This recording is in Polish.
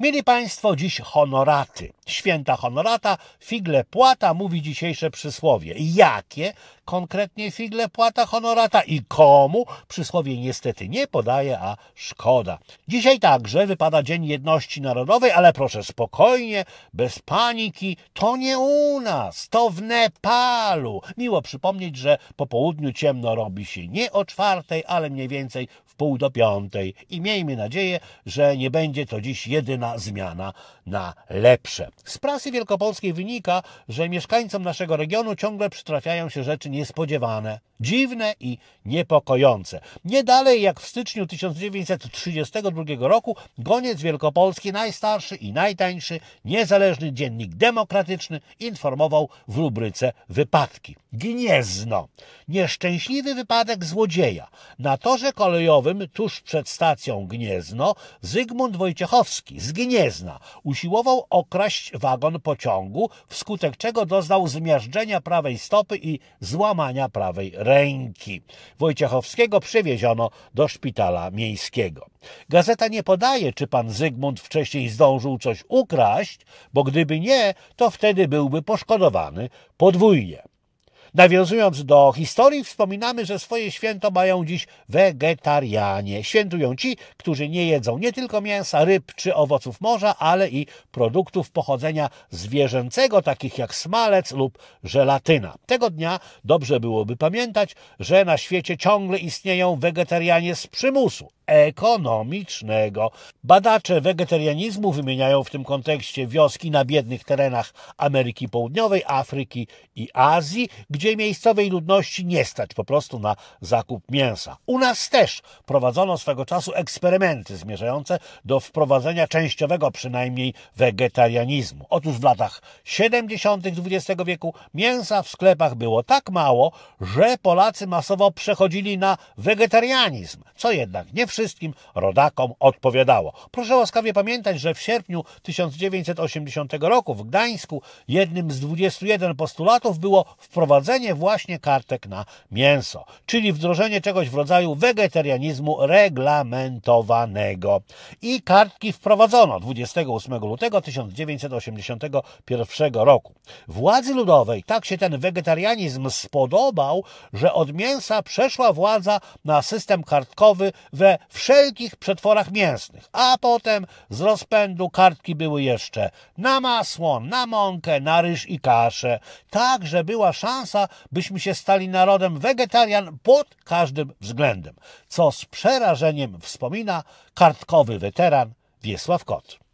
Mieli Państwo dziś honoraty. Święta honorata, figle płata, mówi dzisiejsze przysłowie. Jakie konkretnie figle płata honorata i komu? Przysłowie niestety nie podaje, a szkoda. Dzisiaj także wypada Dzień Jedności Narodowej, ale proszę spokojnie, bez paniki. To nie u nas, to w Nepalu. Miło przypomnieć, że po południu ciemno robi się nie o czwartej, ale mniej więcej w pół do piątej. I miejmy nadzieję, że nie będzie to dziś jedyna zmiana na lepsze. Z prasy wielkopolskiej wynika, że mieszkańcom naszego regionu ciągle przytrafiają się rzeczy niespodziewane, dziwne i niepokojące. Nie dalej jak w styczniu 1932 roku goniec wielkopolski, najstarszy i najtańszy, niezależny dziennik demokratyczny informował w rubryce wypadki. Gniezno. Nieszczęśliwy wypadek złodzieja. Na torze kolejowym tuż przed stacją Gniezno Zygmunt Wojciechowski z nie zna. Usiłował okraść wagon pociągu, wskutek czego doznał zmiażdżenia prawej stopy i złamania prawej ręki. Wojciechowskiego przywieziono do szpitala miejskiego. Gazeta nie podaje, czy pan Zygmunt wcześniej zdążył coś ukraść, bo gdyby nie, to wtedy byłby poszkodowany podwójnie. Nawiązując do historii, wspominamy, że swoje święto mają dziś wegetarianie. Świętują ci, którzy nie jedzą nie tylko mięsa, ryb czy owoców morza, ale i produktów pochodzenia zwierzęcego, takich jak smalec lub żelatyna. Tego dnia dobrze byłoby pamiętać, że na świecie ciągle istnieją wegetarianie z przymusu ekonomicznego. Badacze wegetarianizmu wymieniają w tym kontekście wioski na biednych terenach Ameryki Południowej, Afryki i Azji, gdzie miejscowej ludności nie stać po prostu na zakup mięsa. U nas też prowadzono swego czasu eksperymenty zmierzające do wprowadzenia częściowego przynajmniej wegetarianizmu. Otóż w latach 70. XX wieku mięsa w sklepach było tak mało, że Polacy masowo przechodzili na wegetarianizm, co jednak nie wszystko wszystkim rodakom odpowiadało. Proszę łaskawie pamiętać, że w sierpniu 1980 roku w Gdańsku jednym z 21 postulatów było wprowadzenie właśnie kartek na mięso, czyli wdrożenie czegoś w rodzaju wegetarianizmu reglamentowanego. I kartki wprowadzono 28 lutego 1981 roku. Władzy ludowej tak się ten wegetarianizm spodobał, że od mięsa przeszła władza na system kartkowy we wszelkich przetworach mięsnych. A potem z rozpędu kartki były jeszcze na masło, na mąkę, na ryż i kaszę. Tak, że była szansa, byśmy się stali narodem wegetarian pod każdym względem. Co z przerażeniem wspomina kartkowy weteran Wiesław Kot.